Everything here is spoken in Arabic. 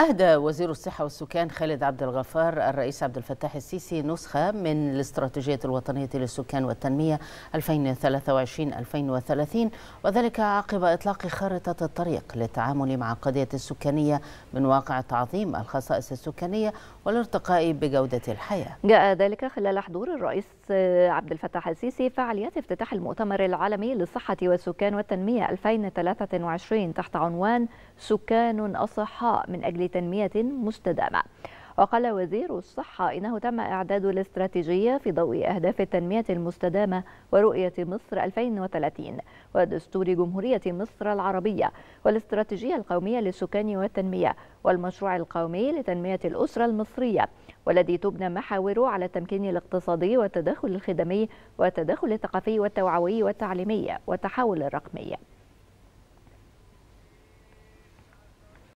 أهدى وزير الصحة والسكان خالد عبد الغفار الرئيس عبد الفتاح السيسي نسخة من الاستراتيجية الوطنية للسكان والتنمية 2023-2030 وذلك عقب إطلاق خارطة الطريق للتعامل مع القضية السكانية من واقع تعظيم الخصائص السكانية والارتقاء بجودة الحياة. جاء ذلك خلال حضور الرئيس عبد الفتاح السيسي فعاليات افتتاح المؤتمر العالمي للصحة والسكان والتنمية 2023 تحت عنوان سكان أصحاء من أجل لتنمية مستدامة وقال وزير الصحة إنه تم إعداد الاستراتيجية في ضوء أهداف التنمية المستدامة ورؤية مصر 2030 ودستور جمهورية مصر العربية والاستراتيجية القومية للسكان والتنمية والمشروع القومي لتنمية الأسرة المصرية والذي تبنى محاوره على التمكين الاقتصادي والتداخل الخدمي والتداخل الثقافي والتوعوي والتعليمي والتحول الرقمي